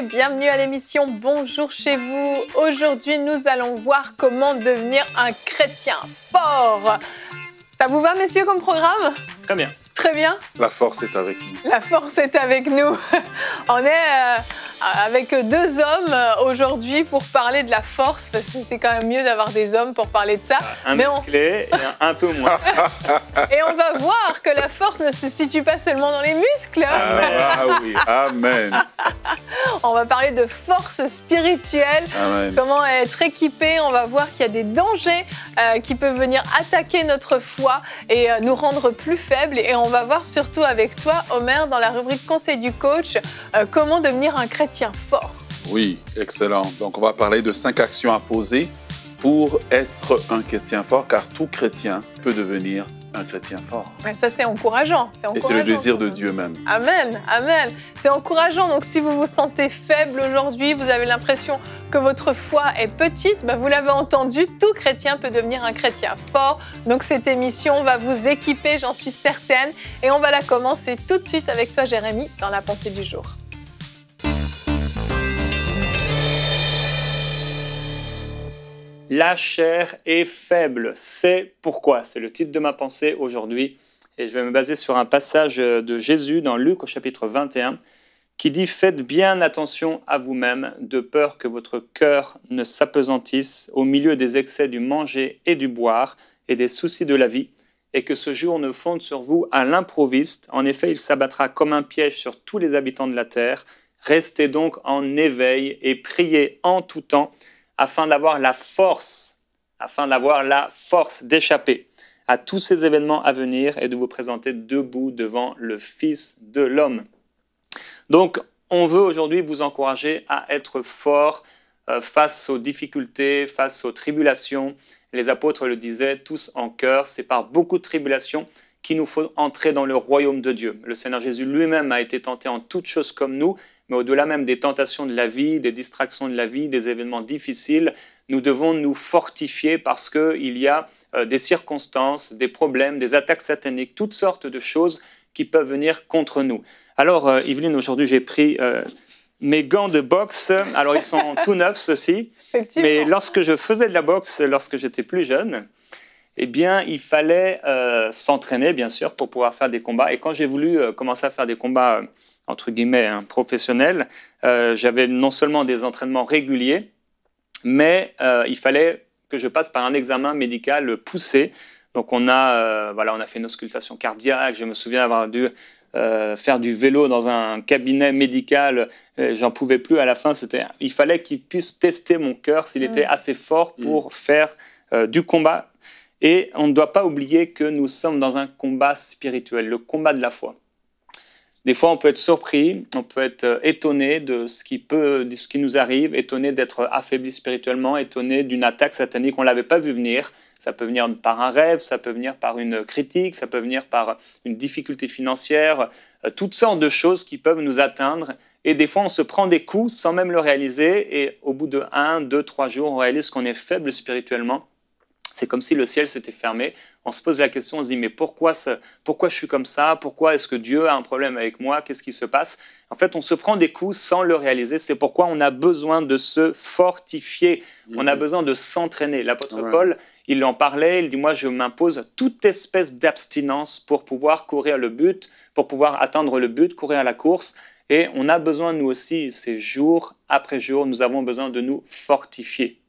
bienvenue à l'émission Bonjour chez vous. Aujourd'hui, nous allons voir comment devenir un chrétien fort. Ça vous va, messieurs, comme programme Très bien. Très bien. La force est avec nous. La force est avec nous. On est euh, avec deux hommes euh, aujourd'hui pour parler de la force, parce que c'était quand même mieux d'avoir des hommes pour parler de ça. Un Mais musclé et un, un peu moins. et on va voir que la force ne se situe pas seulement dans les muscles. Ah, ah oui, amen. On va parler de force spirituelle, comment être équipé. On va voir qu'il y a des dangers euh, qui peuvent venir attaquer notre foi et euh, nous rendre plus faibles. Et on va voir surtout avec toi, Omer, dans la rubrique Conseil du coach, euh, comment devenir un chrétien fort. Oui, excellent. Donc on va parler de cinq actions à poser pour être un chrétien fort, car tout chrétien peut devenir un ah, chrétien fort. ça, c'est encourageant. Et c'est le désir de Dieu même. Amen, amen. C'est encourageant. Donc, si vous vous sentez faible aujourd'hui, vous avez l'impression que votre foi est petite, bah, vous l'avez entendu, tout chrétien peut devenir un chrétien fort. Donc, cette émission va vous équiper, j'en suis certaine. Et on va la commencer tout de suite avec toi, Jérémy, dans la pensée du jour. La chair est faible. C'est pourquoi. C'est le titre de ma pensée aujourd'hui. Et je vais me baser sur un passage euh, de Jésus dans Luc au chapitre 21 qui dit Faites bien attention à vous-même, de peur que votre cœur ne s'apesantisse au milieu des excès du manger et du boire et des soucis de la vie, et que ce jour ne fonde sur vous à l'improviste. En effet, il s'abattra comme un piège sur tous les habitants de la terre. Restez donc en éveil et priez en tout temps afin d'avoir la force, afin d'avoir la force d'échapper à tous ces événements à venir et de vous présenter debout devant le Fils de l'homme. Donc, on veut aujourd'hui vous encourager à être fort euh, face aux difficultés, face aux tribulations. Les apôtres le disaient tous en cœur, c'est par beaucoup de tribulations qu'il nous faut entrer dans le royaume de Dieu. Le Seigneur Jésus lui-même a été tenté en toutes choses comme nous, mais au-delà même des tentations de la vie, des distractions de la vie, des événements difficiles, nous devons nous fortifier parce qu'il y a euh, des circonstances, des problèmes, des attaques sataniques, toutes sortes de choses qui peuvent venir contre nous. Alors, euh, Yveline, aujourd'hui, j'ai pris euh, mes gants de boxe. Alors, ils sont tout neufs, ceux-ci. Mais lorsque je faisais de la boxe, lorsque j'étais plus jeune, eh bien, il fallait euh, s'entraîner, bien sûr, pour pouvoir faire des combats. Et quand j'ai voulu euh, commencer à faire des combats, euh, entre guillemets, hein, professionnels, j'avais non seulement des entraînements réguliers, mais il fallait que je passe par un examen médical poussé. Donc, on a, voilà, on a fait une auscultation cardiaque. Je me souviens avoir dû faire du vélo dans un cabinet médical, j'en pouvais plus à la fin. il fallait qu'ils puissent tester mon cœur s'il était assez fort pour mm. faire du combat et on ne doit pas oublier que nous sommes dans un combat spirituel, le combat de la foi. Des fois, on peut être surpris, on peut être euh, étonné de ce qui, peut, de ce qui nous arrive, étonné d'être affaibli spirituellement, étonné d'une attaque satanique on ne l'avait pas vu venir. Ça peut venir par un rêve, ça peut venir par une critique, ça peut venir par une difficulté financière, euh, toutes sortes de choses qui peuvent nous atteindre. Et des fois, on se prend des coups sans même le réaliser. Et au bout de 1, deux, trois jours, on réalise qu'on est faible spirituellement c'est comme si le ciel s'était fermé. On se pose la question, on se dit mais pourquoi, pourquoi je suis comme ça Pourquoi est-ce que Dieu a un problème avec moi Qu'est-ce qui se passe En fait, on se prend des coups sans le réaliser. C'est pourquoi on a besoin de se fortifier. Mm-hmm. On a besoin de s'entraîner. L'apôtre Paul, il en parlait. Il dit moi, je m'impose toute espèce d'abstinence pour pouvoir courir le but, pour pouvoir atteindre le but, courir à la course. Et on a besoin, nous aussi, ces jours après jour, nous avons besoin de nous fortifier.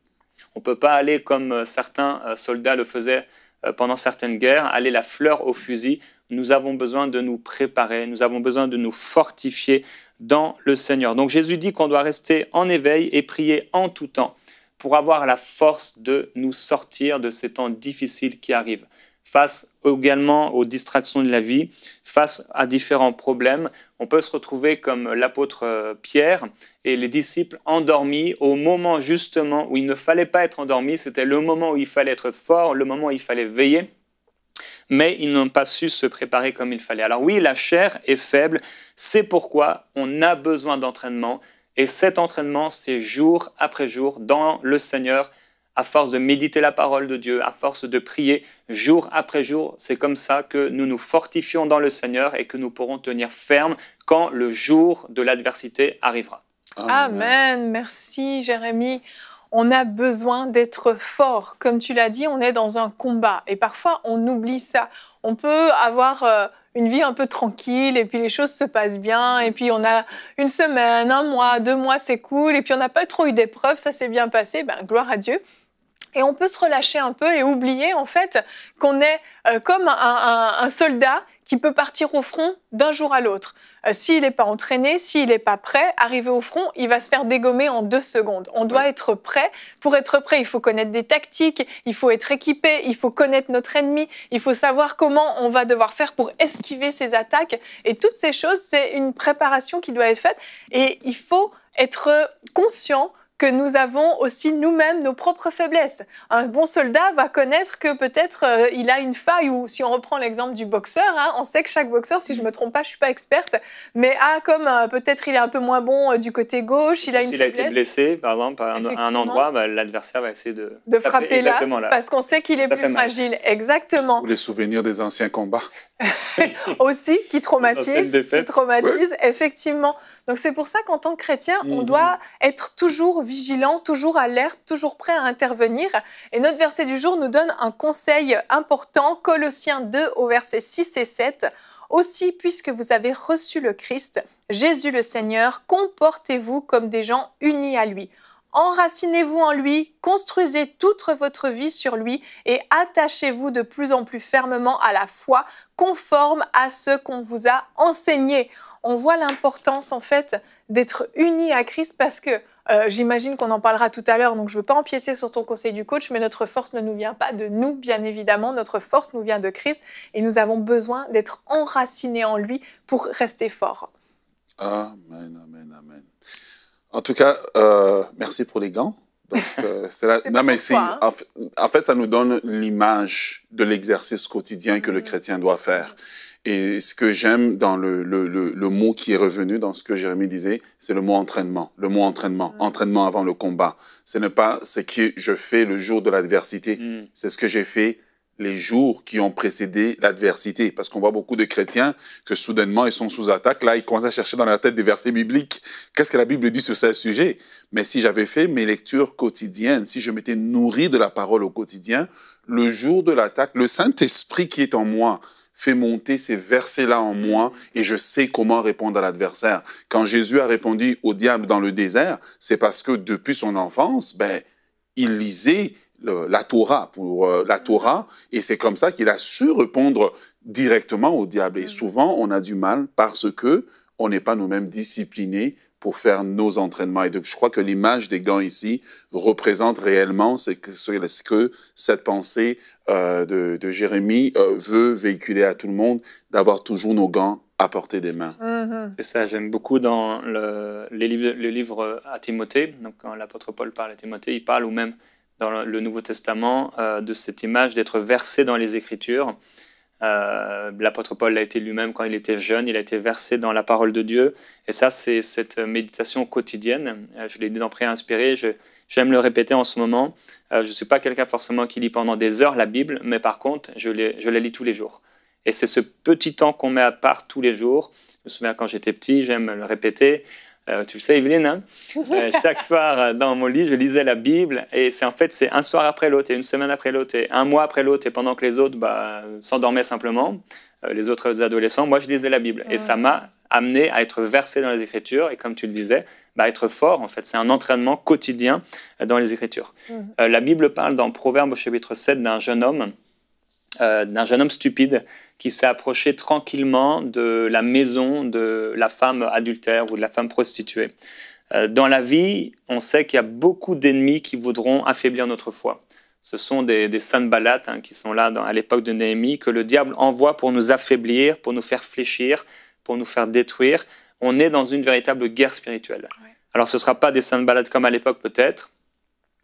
On ne peut pas aller comme euh, certains euh, soldats le faisaient euh, pendant certaines guerres, aller la fleur au fusil. Nous avons besoin de nous préparer, nous avons besoin de nous fortifier dans le Seigneur. Donc Jésus dit qu'on doit rester en éveil et prier en tout temps pour avoir la force de nous sortir de ces temps difficiles qui arrivent face également aux distractions de la vie, face à différents problèmes. On peut se retrouver comme l'apôtre euh, Pierre et les disciples endormis au moment justement où il ne fallait pas être endormi, c'était le moment où il fallait être fort, le moment où il fallait veiller. Mais ils n'ont pas su se préparer comme il fallait. Alors oui, la chair est faible, c'est pourquoi on a besoin d'entraînement. Et cet entraînement, c'est jour après jour dans le Seigneur, à force de méditer la parole de Dieu, à force de prier jour après jour. C'est comme ça que nous nous fortifions dans le Seigneur et que nous pourrons tenir ferme quand le jour de l'adversité arrivera. Amen. Merci, Jérémie on a besoin d'être fort. Comme tu l'as dit, on est dans un combat et parfois on oublie ça. On peut avoir euh, une vie un peu tranquille et puis les choses se passent bien et puis on a une semaine, un mois, deux mois, c'est cool et puis on n'a pas trop eu d'épreuves, ça s'est bien passé, ben, gloire à Dieu. Et on peut se relâcher un peu et oublier en fait qu'on est euh, comme un, un, un, soldat qui peut partir au front d'un jour à l'autre. Euh, s'il n'est pas entraîné, s'il n'est pas prêt, arriver au front, il va se faire dégommer en deux secondes. On doit être prêt. Pour être prêt, il faut connaître des tactiques, il faut être équipé, il faut connaître notre ennemi, il faut savoir comment on va devoir faire pour esquiver ses attaques. Et toutes ces choses, c'est une préparation qui doit être faite. Et il faut être conscient que nous avons aussi nous-mêmes nos propres faiblesses. Un bon soldat va connaître que peut-être euh, il a une faille, ou si on reprend l'exemple du boxeur, hein, on sait que chaque boxeur, si je ne me trompe pas, je ne suis pas experte, mais ah, comme euh, peut-être il est un peu moins bon euh, du côté gauche, il a une S'il a été blessé, par exemple, à un, endroit, bah, l'adversaire va essayer de, frapper là, là, parce qu'on sait qu'il est plus fragile. Exactement. Ou les souvenirs des anciens combats. aussi, qui traumatisent, qui traumatisent, effectivement. Donc c'est pour ça qu'en tant que chrétien, on mhm. doit être toujours toujours alerte, toujours prêt à intervenir. Et notre verset du jour nous donne un conseil important, Colossiens 2 au verset 6 et 7. Aussi, puisque vous avez reçu le Christ, Jésus le Seigneur, comportez-vous comme des gens unis à lui. Enracinez-vous en lui, construisez toute votre vie sur lui et attachez-vous de plus en plus fermement à la foi, conforme à ce qu'on vous a enseigné. On voit l'importance en fait d'être unis à Christ parce que euh, j'imagine qu'on en parlera tout à l'heure, donc je ne veux pas empiéter sur ton conseil du coach, mais notre force ne nous vient pas de nous, bien évidemment, notre force nous vient de Christ et nous avons besoin d'être enracinés en lui pour rester forts. Amen, amen, amen. En tout cas, euh, merci pour les gants. Donc, En, fait, ça nous donne l'image de l'exercice quotidien que le mm. chrétien doit faire. Mm. Et ce que j'aime dans le, mot qui est revenu dans ce que Jérémie disait, c'est le mot entraînement. Le mot entraînement, mm. entraînement avant le combat. Ce n'est pas ce que je fais le jour de l'adversité, c'est ce que j'ai fait les jours qui ont précédé l'adversité. Parce qu'on voit beaucoup de chrétiens que soudainement ils sont sous attaque. Là, ils commencent à chercher dans la tête des versets bibliques. Qu'est-ce que la Bible dit sur ce sujet Mais si j'avais fait mes lectures quotidiennes, si je m'étais nourri de la parole au quotidien, le jour de l'attaque, le Saint-Esprit qui est en moi, fait monter ces versets-là en moi et je sais comment répondre à l'adversaire. Quand Jésus a répondu au diable dans le désert, c'est parce que depuis son enfance, ben, il lisait la Torah pour euh, la mm. Torah, et c'est comme ça qu'il a su répondre directement au diable. Et mm. souvent, on a du mal parce que on n'est pas nous-mêmes disciplinés pour faire nos entraînements. Et donc, je crois que l'image des gants ici représente réellement ce que, ce que cette pensée euh, de, Jérémie euh, veut véhiculer à tout le monde, d'avoir toujours nos gants à portée des mains. Mm-hmm. C'est ça, j'aime beaucoup dans le, les le livre à Timothée, donc quand l'apôtre Paul parle à Timothée, il parle ou même dans le Nouveau Testament euh, de cette image d'être versé dans les Écritures. Euh, l'apôtre Paul l'a été lui-même quand il était jeune, il a été versé dans la parole de Dieu. Et ça, c'est cette méditation quotidienne. Euh, je l'ai dit dans pré inspirée, j'aime le répéter en ce moment. je ne suis pas quelqu'un forcément qui lit pendant des heures la Bible, mais par contre, je, je la lis tous les jours. Et c'est ce petit temps qu'on met à part tous les jours. Je me souviens quand j'étais petit, j'aime le répéter. Euh, tu le sais, Evelyne, hein. euh, chaque soir euh, dans mon lit, je lisais la Bible et c'est en fait c'est un soir après l'autre et une semaine après l'autre et un mois après l'autre et pendant que les autres bah, s'endormaient simplement, les autres adolescents, moi je lisais la Bible et ça m'a amené à être versé dans les Écritures et comme tu le disais, bah, être fort en fait, c'est un entraînement quotidien dans les Écritures. Mhm. la Bible parle dans Proverbe au chapitre 7 d'un jeune homme euh, d'un jeune homme stupide qui s'est approché tranquillement de la maison de la femme adultère ou de la femme prostituée. Euh, dans la vie, on sait qu'il y a beaucoup d'ennemis qui voudront affaiblir notre foi. Ce sont des, des sanballat hein, qui sont là à l'époque de Néhémie, que le diable envoie pour nous affaiblir, pour nous faire fléchir, pour nous faire détruire. On est dans une véritable guerre spirituelle. Alors ce ne sera pas des balades comme à l'époque peut-être,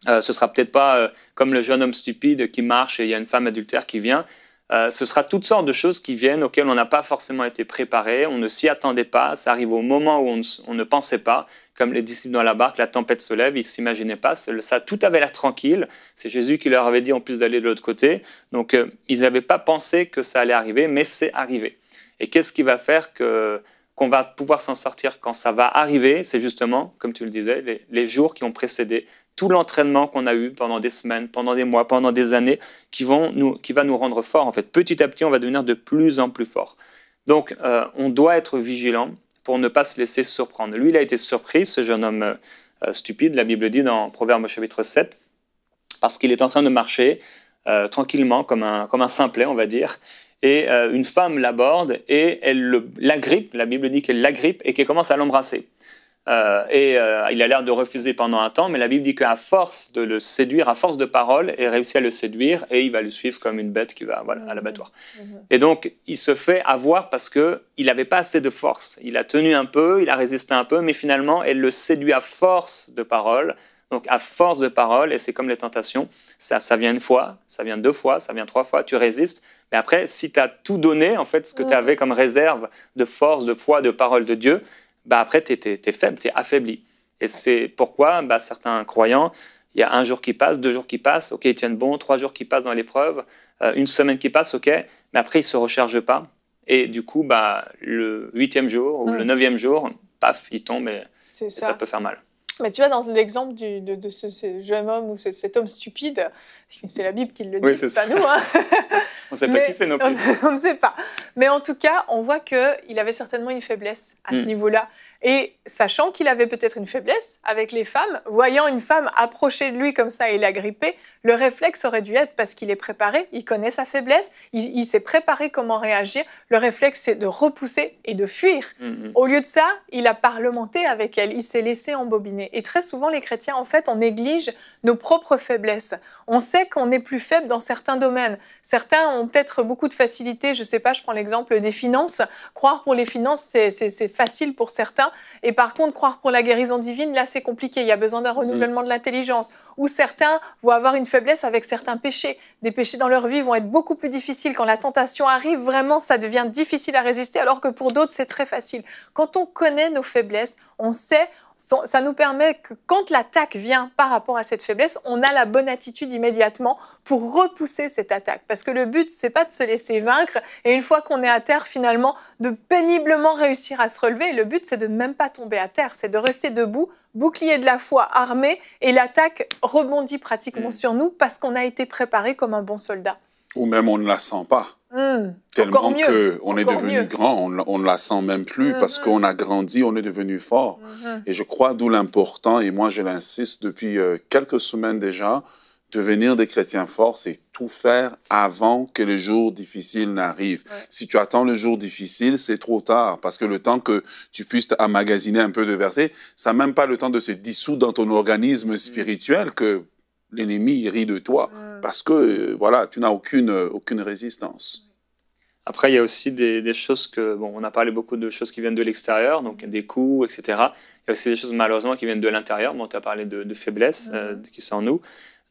ce euh, ce sera peut-être pas euh, comme le jeune homme stupide qui marche et il y a une femme adultère qui vient. Euh, ce sera toutes sortes de choses qui viennent auxquelles on n'a pas forcément été préparé, on ne s'y attendait pas, ça arrive au moment où on ne, pensait pas, comme les disciples dans la barque, la tempête se lève, ils ne s'imaginaient pas, ça tout avait l'air tranquille, c'est Jésus qui leur avait dit en plus d'aller de l'autre côté, donc ils n'avaient pas pensé que ça allait arriver, mais c'est arrivé. Et qu'est-ce qui va faire qu'on va pouvoir s'en sortir quand ça va arriver, c'est justement, comme tu le disais, les jours qui ont précédé tout l'entraînement qu'on a eu pendant des semaines, pendant des mois, pendant des années, qui, vont nous, qui va nous rendre forts. En fait, petit à petit, on va devenir de plus en plus fort. Donc, euh, on doit être vigilant pour ne pas se laisser surprendre. Lui, il a été surpris, ce jeune homme euh, euh, stupide, la Bible dit dans Proverbe chapitre 7, parce qu'il est en train de marcher tranquillement, comme un, comme un simplet, on va dire. Et une femme l'aborde et elle l'agrippe, la Bible dit qu'elle l'agrippe et qu'elle commence à l'embrasser. Euh, et euh, il a l'air de refuser pendant un temps, mais la Bible dit qu'à force de le séduire, à force de parole, il réussit à le séduire et il va le suivre comme une bête qui va à l'abattoir. Mhm. Et donc, il se fait avoir parce qu'il n'avait pas assez de force. Il a tenu un peu, il a résisté un peu, mais finalement, elle le séduit à force de parole. Donc, à force de parole, et c'est comme les tentations, ça, ça vient une fois, ça vient deux fois, ça vient trois fois, tu résistes. Mais après, si tu as tout donné, en fait, ce que mhm. tu avais comme réserve de force, de foi, de parole de Dieu, bah après, tu es, faible, tu es affaibli. Et c'est pourquoi bah, certains croyants, il y a un jour qui passe, deux jours qui passent, ok, ils tiennent bon, trois jours qui passent dans l'épreuve, euh, une semaine qui passe, ok, mais après, ils ne se rechargent pas. Et du coup, bah, le huitième jour ou le neuvième jour, paf, ils tombent et, ça peut faire mal. Mais tu vois, dans l'exemple de, ce, jeune homme ou cet homme stupide, c'est la Bible qui le dit, c'est pas nous. Hein. on ne sait pas qui c'est non On, ne sait pas. Mais en tout cas, on voit qu'il avait certainement une faiblesse à ce mm. niveau-là. Et sachant qu'il avait peut-être une faiblesse avec les femmes, voyant une femme approcher de lui comme ça et l'agripper, le réflexe aurait dû être parce qu'il est préparé, il connaît sa faiblesse, il, s'est préparé comment réagir. Le réflexe, c'est de repousser et de fuir. Mm, mm. Au lieu de ça, il a parlementé avec elle, il s'est laissé embobiner et, très souvent, les chrétiens, en fait, on néglige nos propres faiblesses. On sait qu'on est plus faible dans certains domaines. Certains ont peut-être beaucoup de facilité. Je ne sais pas, je prends l'exemple des finances. Croire pour les finances, c'est facile pour certains. Et par contre, croire pour la guérison divine, là, c'est compliqué. Il y a besoin d'un renouvellement de l'intelligence. Ou certains vont avoir une faiblesse avec certains péchés. Des péchés dans leur vie vont être beaucoup plus difficiles. Quand la tentation arrive, vraiment, ça devient difficile à résister, alors que pour d'autres, c'est très facile. Quand on connaît nos faiblesses, on sait, ça nous permet que quand l'attaque vient par rapport à cette faiblesse, on a la bonne attitude immédiatement pour repousser cette attaque. Parce que le but, ce n'est pas de se laisser vaincre et une fois qu'on est à terre, finalement, de péniblement réussir à se relever. Le but, c'est de même pas tomber à terre, c'est de rester debout, bouclier de la foi armé et l'attaque rebondit pratiquement mm. sur nous parce qu'on a été préparé comme un bon soldat. Ou même on ne la sent pas. Hum, tellement tellement on est devenu grand, on, ne la sent même plus parce hum, qu'on hum. a grandi, on est devenu fort. Et je crois d'où l'important, et moi je l'insiste depuis euh, quelques semaines déjà, devenir des chrétiens forts, c'est tout faire avant que les jours difficiles n'arrivent. Si tu attends le jour difficile, c'est trop tard parce que le temps que tu puisses amagasiner un peu de versets, ça n'a même pas le temps de se dissoudre dans ton organisme spirituel que l'ennemi rit de toi parce que euh, voilà, tu n'as aucune, euh, aucune résistance. Après, il y a aussi des, choses que, on a parlé beaucoup de choses qui viennent de l'extérieur, donc des coups, etc. Il y a aussi des choses malheureusement qui viennent de l'intérieur. dont tu as parlé de, faiblesse, faiblesses euh, qui sont en nous.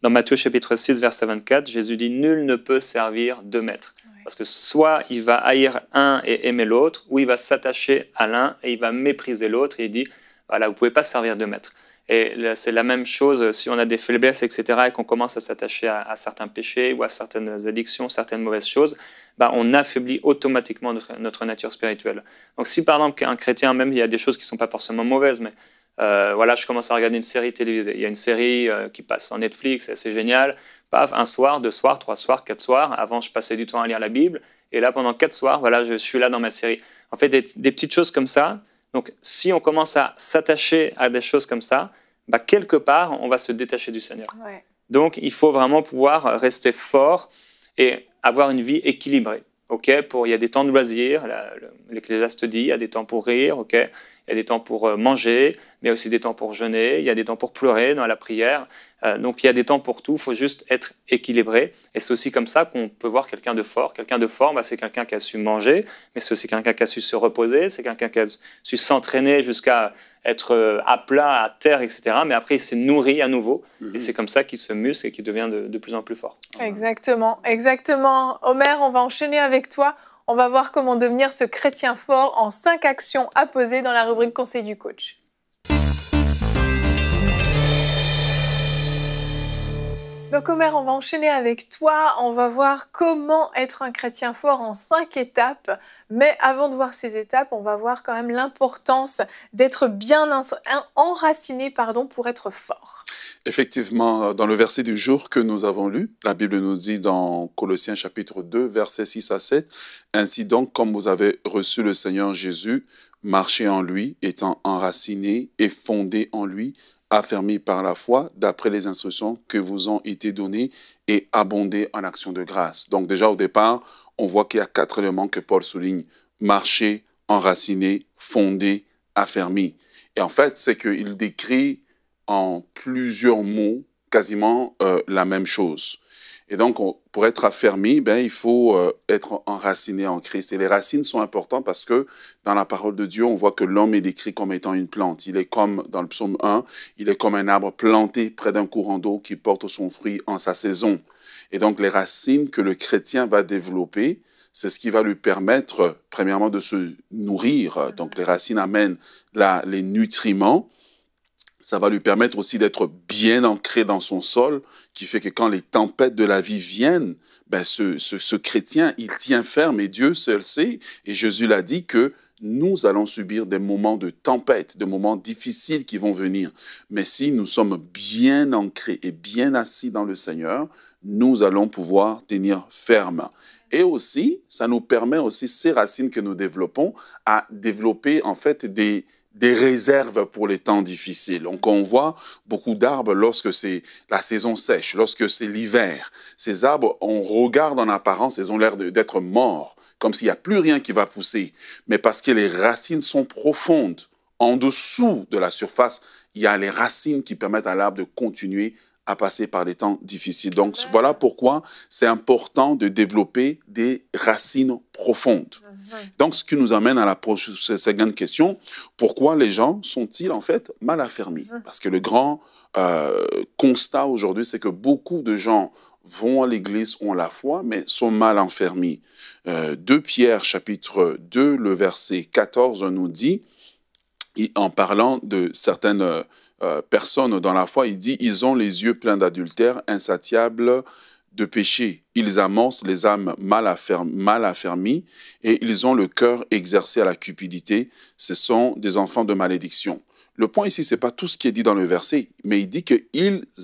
Dans Matthieu chapitre 6, verset 24, Jésus dit Nul ne peut servir deux maîtres. Parce que soit il va haïr un et aimer l'autre, ou il va s'attacher à l'un et il va mépriser l'autre. Et il dit Voilà, vous pouvez pas servir deux maîtres. Et c'est la même chose si on a des faiblesses, etc., et qu'on commence à s'attacher à, certains péchés ou à certaines addictions, certaines mauvaises choses, bah, on affaiblit automatiquement notre, nature spirituelle. Donc si par exemple un chrétien, même il y a des choses qui ne sont pas forcément mauvaises, mais euh, voilà, je commence à regarder une série télévisée, il y a une série euh, qui passe sur Netflix, c'est génial, paf, un soir, deux soirs, trois soirs, quatre soirs, avant je passais du temps à lire la Bible, et là pendant quatre soirs, voilà, je suis là dans ma série. En fait, des petites choses comme ça, donc si on commence à s'attacher à des choses comme ça, bah, quelque part, on va se détacher du Seigneur. Donc il faut vraiment pouvoir rester fort et avoir une vie équilibrée. Ok, pour il y a des temps de loisirs, l'Ecclésiaste dit, il y a des temps pour rire, ok, il y a des temps pour euh, manger, mais aussi des temps pour jeûner, il y a des temps pour pleurer dans la prière. Euh, donc il y a des temps pour tout, il faut juste être équilibré. Et c'est aussi comme ça qu'on peut voir quelqu'un de fort. Quelqu'un de fort, bah, c'est quelqu'un qui a su manger, mais c'est aussi quelqu'un qui a su se reposer, c'est quelqu'un qui a su s'entraîner jusqu'à être euh, à plat, à terre, etc. Mais après, il s'est nourri à nouveau. Mhm. Et c'est comme ça qu'il se muscle et qu'il devient de, de, plus en plus fort. Exactement, exactement. Omer, on va enchaîner avec toi. On va voir comment devenir ce chrétien fort en 5 actions à poser dans la rubrique Conseil du coach. Donc Omer, on va enchaîner avec toi. On va voir comment être un chrétien fort en cinq étapes. Mais avant de voir ces étapes, on va voir quand même l'importance d'être bien enraciné pardon, pour être fort. Effectivement, euh, dans le verset du jour que nous avons lu, la Bible nous dit dans Colossiens chapitre 2, versets 6 à 7, Ainsi donc, comme vous avez reçu le Seigneur Jésus, marchez en lui, étant enraciné et fondé en lui, affermis par la foi, d'après les instructions que vous ont été données, et abondé en actions de grâce. Donc déjà au départ, on voit qu'il y a quatre éléments que Paul souligne. Marcher, enraciné, fondé, affermi. Et en fait, c'est qu'il décrit en plusieurs mots quasiment euh, la même chose. Et donc, pour être affermi, ben, il faut euh, être enraciné en Christ. Et les racines sont importantes parce que dans la parole de Dieu, on voit que l'homme est décrit comme étant une plante. Il est comme, dans le psaume 1, il est comme un arbre planté près d'un courant d'eau qui porte son fruit en sa saison. Et donc, les racines que le chrétien va développer, c'est ce qui va lui permettre, premièrement, de se nourrir. Mm-hmm. Donc, les racines amènent les nutriments ça va lui permettre aussi d'être bien ancré dans son sol, qui fait que quand les tempêtes de la vie viennent, ben ce, ce, chrétien, il tient ferme et Dieu seul sait. Et Jésus l'a dit que nous allons subir des moments de tempête, des moments difficiles qui vont venir. Mais si nous sommes bien ancrés et bien assis dans le Seigneur, nous allons pouvoir tenir ferme. Et aussi, ça nous permet aussi, ces racines que nous développons, à développer en fait des, des réserves pour les temps difficiles. Donc on voit beaucoup d'arbres lorsque c'est la saison sèche, lorsque c'est l'hiver. Ces arbres, on regarde en apparence, ils ont l'air d'être morts, comme s'il n'y a plus rien qui va pousser. Mais parce que les racines sont profondes, en dessous de la surface, il y a les racines qui permettent à l'arbre de continuer à passer par des temps difficiles. Donc voilà pourquoi c'est important de développer des racines profondes. Donc ce qui nous amène à la prochaine, seconde question, pourquoi les gens sont-ils en fait mal affermis Parce que le grand euh, constat aujourd'hui, c'est que beaucoup de gens vont à l'église, ont la foi, mais sont mal enfermis. Euh, de Pierre chapitre 2, le verset 14 nous dit, en parlant de certaines euh, euh, « Personne dans la foi, il dit, ils ont les yeux pleins d'adultère, insatiables de péché. Ils amorcent les âmes mal, affermies, et ils ont le cœur exercé à la cupidité. Ce sont des enfants de malédiction. Le point ici, n'est pas tout ce qui est dit dans le verset, mais il dit qu'ils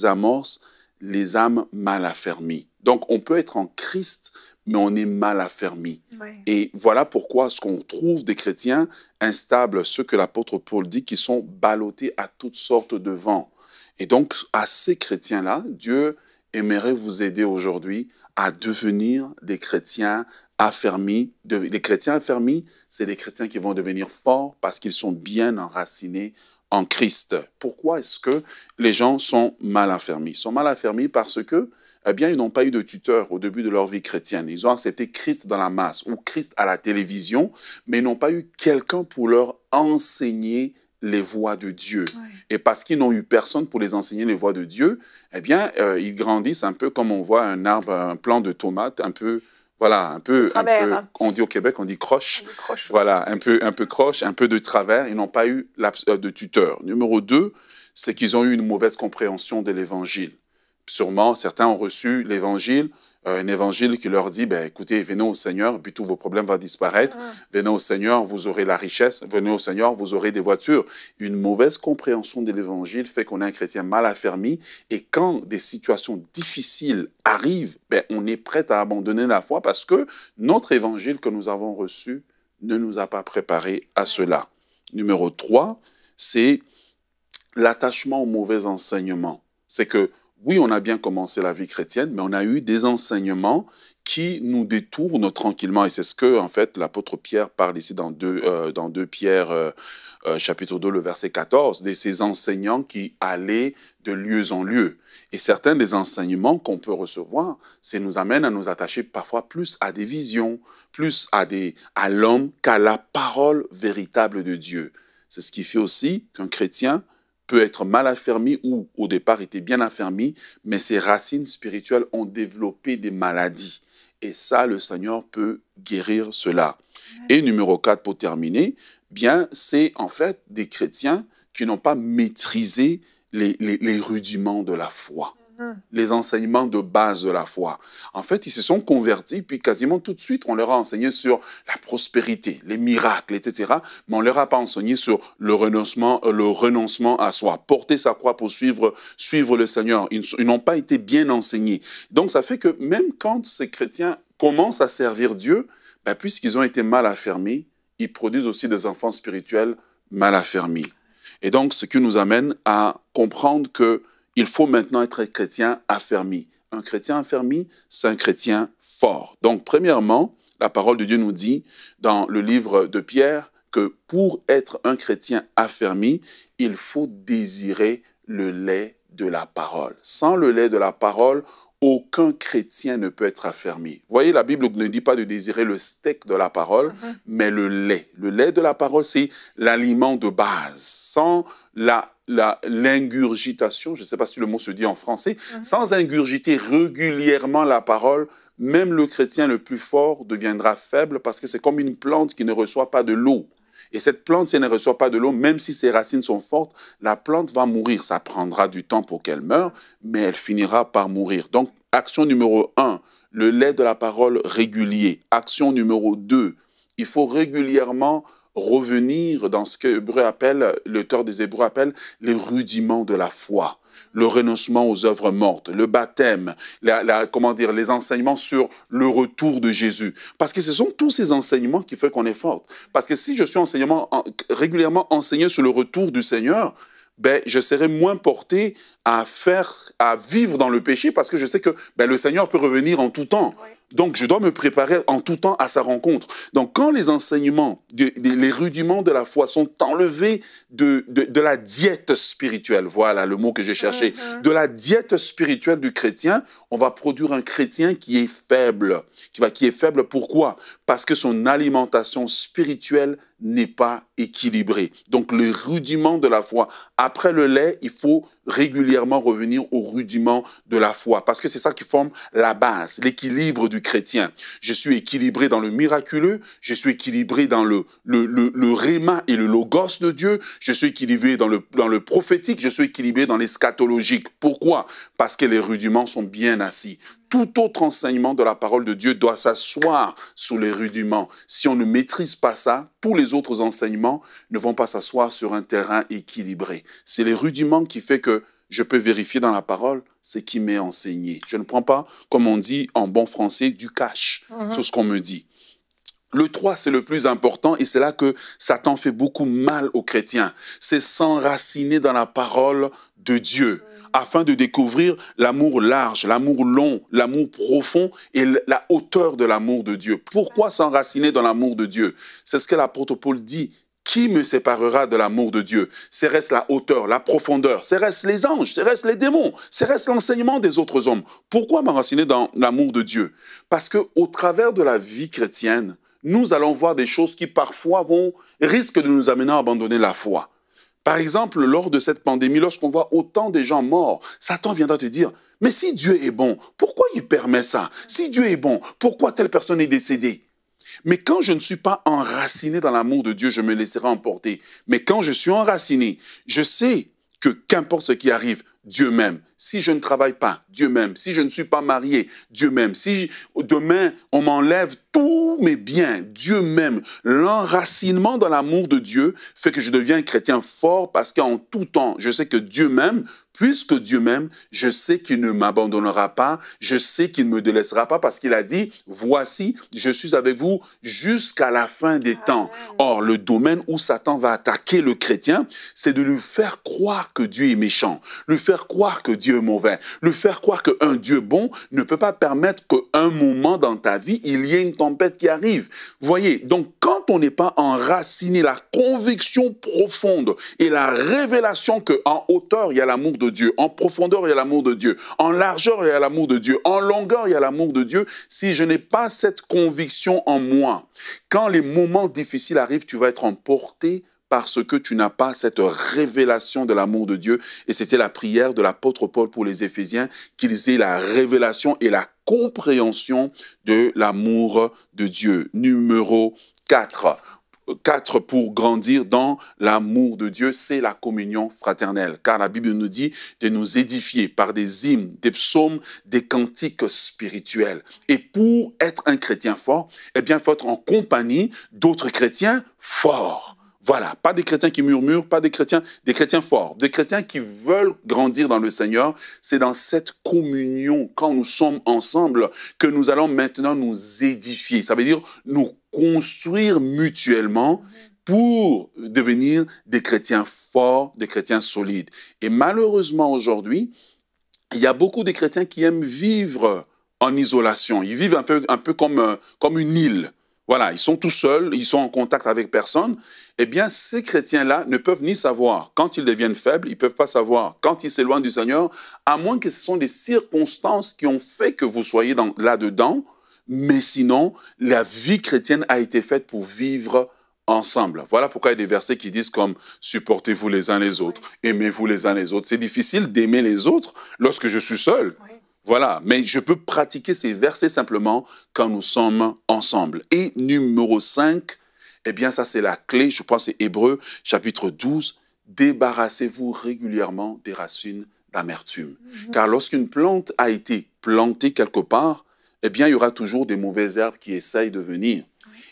amorcent les âmes mal affermies. Donc on peut être en Christ, mais on est mal affermi. Et voilà pourquoi ce qu'on trouve des chrétiens instables, ceux que l'apôtre Paul dit, qui sont ballottés à toutes sortes de vents. Et donc, à ces chrétiens-là, Dieu aimerait vous aider aujourd'hui à devenir des chrétiens affermis. Les chrétiens affermis, c'est des chrétiens qui vont devenir forts parce qu'ils sont bien enracinés en Christ. Pourquoi est-ce que les gens sont mal affermis Ils sont mal affermis parce que eh bien, ils n'ont pas eu de tuteur au début de leur vie chrétienne. Ils ont accepté Christ dans la masse ou Christ à la télévision, mais ils n'ont pas eu quelqu'un pour leur enseigner les voies de Dieu. Et parce qu'ils n'ont eu personne pour les enseigner les voies de Dieu, eh bien, euh, ils grandissent un peu comme on voit un arbre, un plant de tomate, un peu voilà, un peu, un peu, hein. on dit au Québec, on dit croche. croche voilà, un peu, un peu croche, un peu de travers. Ils n'ont pas eu euh, de tuteur. Numéro deux, c'est qu'ils ont eu une mauvaise compréhension de l'évangile sûrement, certains ont reçu l'Évangile, euh, un évangile qui leur dit, ben, écoutez, venez au Seigneur, puis tous vos problèmes vont disparaître. Ah. Venez au Seigneur, vous aurez la richesse. Venez au Seigneur, vous aurez des voitures. Une mauvaise compréhension de l'évangile fait qu'on est un chrétien mal affermi. Et quand des situations difficiles arrivent, ben, on est prêt à abandonner la foi parce que notre évangile que nous avons reçu ne nous a pas préparé à cela. Numéro 3, c'est l'attachement aux mauvais enseignements. C'est que oui, on a bien commencé la vie chrétienne, mais on a eu des enseignements qui nous détournent tranquillement. Et c'est ce que, en fait, l'apôtre Pierre parle ici dans 2 euh, deux Pierre, euh, euh, chapitre 2, le verset 14, de ces enseignants qui allaient de lieu en lieu. Et certains des enseignements qu'on peut recevoir, ça nous amène à nous attacher parfois plus à des visions, plus à, à l'homme qu'à la parole véritable de Dieu. C'est ce qui fait aussi qu'un chrétien peut être mal affermi ou au départ était bien affermi, mais ses racines spirituelles ont développé des maladies. Et ça, le Seigneur peut guérir cela. Et numéro 4, pour terminer, bien, c'est en fait des chrétiens qui n'ont pas maîtrisé les, rudiments de la foi les enseignements de base de la foi. En fait, ils se sont convertis, puis quasiment tout de suite, on leur a enseigné sur la prospérité, les miracles, etc. Mais on leur a pas enseigné sur le renoncement, euh, le renoncement à soi, porter sa croix pour suivre, le Seigneur. Ils, n'ont pas été bien enseignés. Donc, ça fait que même quand ces chrétiens commencent à servir Dieu, bah, puisqu'ils ont été mal affermis, ils produisent aussi des enfants spirituels mal affermis. Et donc, ce qui nous amène à comprendre que il faut maintenant être un chrétien affermi. Un chrétien affermi, c'est un chrétien fort. Donc, premièrement, la parole de Dieu nous dit dans le livre de Pierre que pour être un chrétien affermi, il faut désirer le lait de la parole. Sans le lait de la parole, aucun chrétien ne peut être affermi. voyez, la Bible ne dit pas de désirer le steak de la parole, uh-huh. mais le lait. Le lait de la parole, c'est l'aliment de base. Sans la l'ingurgitation, je ne sais pas si le mot se dit en français, mhm. sans ingurgiter régulièrement la parole, même le chrétien le plus fort deviendra faible parce que c'est comme une plante qui ne reçoit pas de l'eau. Et cette plante, si elle ne reçoit pas de l'eau, même si ses racines sont fortes, la plante va mourir. Ça prendra du temps pour qu'elle meure, mais elle finira par mourir. Donc, action numéro un, le lait de la parole régulier. Action numéro deux, il faut régulièrement revenir dans ce que Hébreux appelle, l'auteur des Hébreux appelle les rudiments de la foi, le renoncement aux œuvres mortes, le baptême, la, la, comment dire, les enseignements sur le retour de Jésus. Parce que ce sont tous ces enseignements qui font qu'on est forte. Parce que si je suis enseignement, régulièrement enseigné sur le retour du Seigneur, ben, je serai moins porté à faire, à vivre dans le péché parce que je sais que ben, le Seigneur peut revenir en tout temps. Oui. Donc, je dois me préparer en tout temps à sa rencontre. Donc, quand les enseignements, les rudiments de la foi sont enlevés de, la diète spirituelle, voilà le mot que j'ai cherché, mm-hmm. de la diète spirituelle du chrétien, on va produire un chrétien qui est faible. Qui, va, qui est faible, pourquoi Parce que son alimentation spirituelle n'est pas équilibrée. Donc, les rudiments de la foi. Après le lait, il faut régulièrement revenir aux rudiments de la foi, parce que c'est ça qui forme la base, l'équilibre du chrétien. Je suis équilibré dans le miraculeux, je suis équilibré dans le, le, le, le réma et le logos de Dieu, je suis équilibré dans le, dans le prophétique, je suis équilibré dans l'escatologique. Pourquoi Parce que les rudiments sont bien assis tout autre enseignement de la parole de Dieu doit s'asseoir sur les rudiments. Si on ne maîtrise pas ça, tous les autres enseignements ne vont pas s'asseoir sur un terrain équilibré. C'est les rudiments qui fait que je peux vérifier dans la parole ce qui m'est enseigné. Je ne prends pas, comme on dit en bon français, du cash, mhm. tout ce qu'on me dit. Le 3, c'est le plus important et c'est là que Satan fait beaucoup mal aux chrétiens. C'est s'enraciner dans la parole de Dieu afin de découvrir l'amour large, l'amour long, l'amour profond et la hauteur de l'amour de Dieu. Pourquoi s'enraciner dans l'amour de Dieu C'est ce que l'apôtre Paul dit. Qui me séparera de l'amour de Dieu Serait-ce la hauteur, la profondeur Serait-ce les anges Serait-ce les démons Serait-ce l'enseignement des autres hommes Pourquoi m'enraciner dans l'amour de Dieu Parce que au travers de la vie chrétienne, nous allons voir des choses qui parfois vont risquent de nous amener à abandonner la foi. Par exemple, lors de cette pandémie, lorsqu'on voit autant de gens morts, Satan viendra te dire, mais si Dieu est bon, pourquoi il permet ça Si Dieu est bon, pourquoi telle personne est décédée mais quand je ne suis pas enraciné dans l'amour de Dieu, je me laisserai emporter. Mais quand je suis enraciné, je sais que qu'importe ce qui arrive, Dieu même. Si je ne travaille pas, Dieu même. Si je ne suis pas marié, Dieu même. Si demain on m'enlève tous mes biens, Dieu même. L'enracinement dans l'amour de Dieu fait que je deviens chrétien fort parce qu'en tout temps, je sais que Dieu même puisque Dieu même, je sais qu'il ne m'abandonnera pas, je sais qu'il ne me délaissera pas, parce qu'il a dit, voici, je suis avec vous jusqu'à la fin des temps. Or, le domaine où Satan va attaquer le chrétien, c'est de lui faire croire que Dieu est méchant, lui faire croire que Dieu est mauvais, lui faire croire qu'un Dieu bon ne peut pas permettre un moment dans ta vie, il y ait une tempête qui arrive. Voyez, donc quand on n'est pas enraciné, la conviction profonde et la révélation qu'en hauteur, il y a l'amour de Dieu. En profondeur, il y a l'amour de Dieu. En largeur, il y a l'amour de Dieu. En longueur, il y a l'amour de Dieu. Si je n'ai pas cette conviction en moi, quand les moments difficiles arrivent, tu vas être emporté parce que tu n'as pas cette révélation de l'amour de Dieu. Et c'était la prière de l'apôtre Paul pour les Éphésiens, qu'ils aient la révélation et la compréhension de l'amour de Dieu. Numéro 4 quatre pour grandir dans l'amour de Dieu, c'est la communion fraternelle. Car la Bible nous dit de nous édifier par des hymnes, des psaumes, des cantiques spirituels. Et pour être un chrétien fort, eh bien, il faut être en compagnie d'autres chrétiens forts. Voilà, pas des chrétiens qui murmurent, pas des chrétiens, des chrétiens forts, des chrétiens qui veulent grandir dans le Seigneur. C'est dans cette communion, quand nous sommes ensemble, que nous allons maintenant nous édifier. Ça veut dire nous construire mutuellement pour devenir des chrétiens forts, des chrétiens solides. Et malheureusement aujourd'hui, il y a beaucoup de chrétiens qui aiment vivre en isolation. Ils vivent un peu, euh, comme, une île. Voilà, ils sont tout seuls, ils sont en contact avec personne. Eh bien, ces chrétiens-là ne peuvent ni savoir quand ils deviennent faibles, ils ne peuvent pas savoir quand ils s'éloignent du Seigneur, à moins que ce soient des circonstances qui ont fait que vous soyez là-dedans mais sinon, la vie chrétienne a été faite pour vivre ensemble. Voilà pourquoi il y a des versets qui disent comme supportez-vous les uns les autres, aimez-vous les uns les autres. C'est difficile d'aimer les autres lorsque je suis seul. Voilà, mais je peux pratiquer ces versets simplement quand nous sommes ensemble. Et numéro 5, eh bien ça c'est la clé, je pense c'est Hébreu chapitre 12, débarrassez-vous régulièrement des racines d'amertume. Mhm. Car lorsqu'une plante a été plantée quelque part, eh bien, il y aura toujours des mauvaises herbes qui essayent de venir.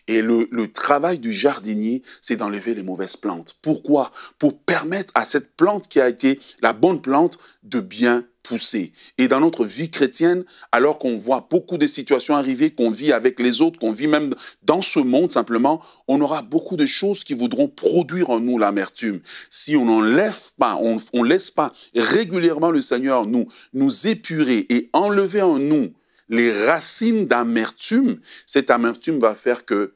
Et le, travail du jardinier, c'est d'enlever les mauvaises plantes. Pourquoi Pour permettre à cette plante qui a été la bonne plante de bien pousser. Et dans notre vie chrétienne, alors qu'on voit beaucoup de situations arriver, qu'on vit avec les autres, qu'on vit même dans ce monde simplement, on aura beaucoup de choses qui voudront produire en nous l'amertume. Si on n'enlève pas, on ne laisse pas régulièrement le Seigneur nous, nous épurer et enlever en nous les racines d'amertume, cette amertume va faire que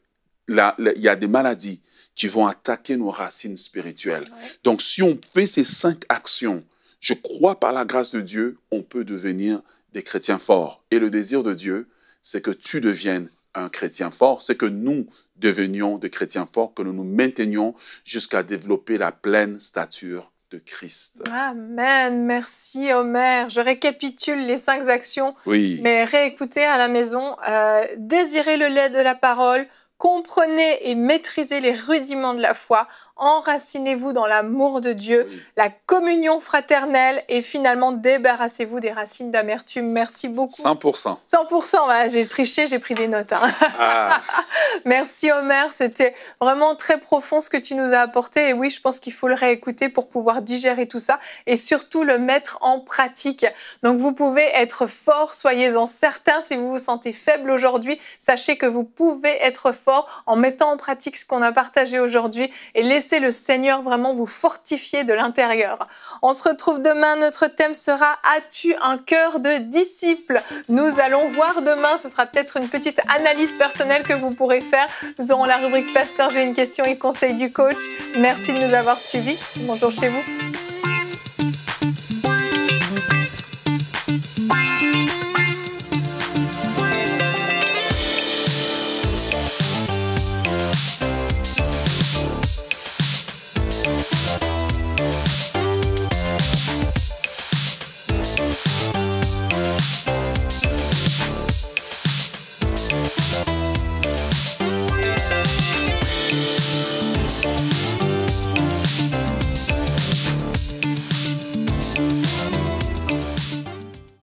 il y a des maladies qui vont attaquer nos racines spirituelles. Donc, si on fait ces cinq actions, je crois par la grâce de Dieu, on peut devenir des chrétiens forts. Et le désir de Dieu, c'est que tu deviennes un chrétien fort, c'est que nous devenions des chrétiens forts, que nous nous maintenions jusqu'à développer la pleine stature de Christ. Amen. Merci, Omer. Je récapitule les cinq actions. Oui. Mais réécoutez à la maison. Euh, désirez le lait de la parole Comprenez et maîtrisez les rudiments de la foi, enracinez-vous dans l'amour de Dieu, la communion fraternelle et finalement débarrassez-vous des racines d'amertume. Merci beaucoup. 100%. 100%, hein, j'ai triché, j'ai pris des notes. Hein. Ah. Merci Omer, c'était vraiment très profond ce que tu nous as apporté et oui, je pense qu'il faut le réécouter pour pouvoir digérer tout ça et surtout le mettre en pratique. Donc vous pouvez être fort, soyez-en certains. si vous vous sentez faible aujourd'hui, sachez que vous pouvez être fort en mettant en pratique ce qu'on a partagé aujourd'hui et laissez le Seigneur vraiment vous fortifier de l'intérieur. On se retrouve demain, notre thème sera As-tu un cœur de disciple Nous allons voir demain, ce sera peut-être une petite analyse personnelle que vous pourrez faire. Nous aurons la rubrique Pasteur, j'ai une question et conseil du coach. Merci de nous avoir suivis. Bonjour chez vous.